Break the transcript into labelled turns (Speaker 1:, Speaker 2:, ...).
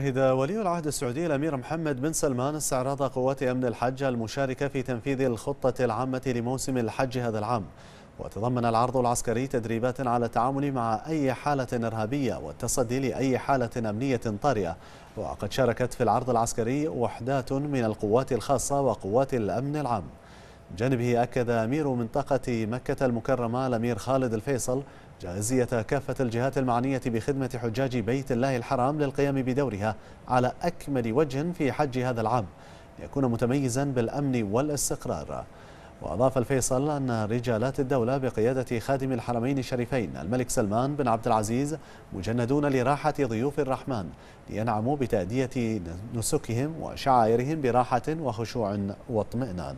Speaker 1: شهد ولي
Speaker 2: العهد السعودي الأمير محمد بن سلمان استعراض قوات أمن الحج المشاركة في تنفيذ الخطة العامة لموسم الحج هذا العام وتضمن العرض العسكري تدريبات على التعامل مع أي حالة إرهابية والتصدي لأي حالة أمنية طارئة وقد شاركت في العرض العسكري وحدات من القوات الخاصة وقوات الأمن العام جانبه أكد أمير منطقة مكة المكرمة الأمير خالد الفيصل جاهزية كافة الجهات المعنية بخدمة حجاج بيت الله الحرام للقيام بدورها على أكمل وجه في حج هذا العام ليكون متميزا بالأمن والاستقرار وأضاف الفيصل أن رجالات الدولة بقيادة خادم الحرمين الشريفين الملك سلمان بن عبد العزيز مجندون لراحة ضيوف الرحمن لينعموا بتأدية نسكهم وشعائرهم براحة وخشوع واطمئنان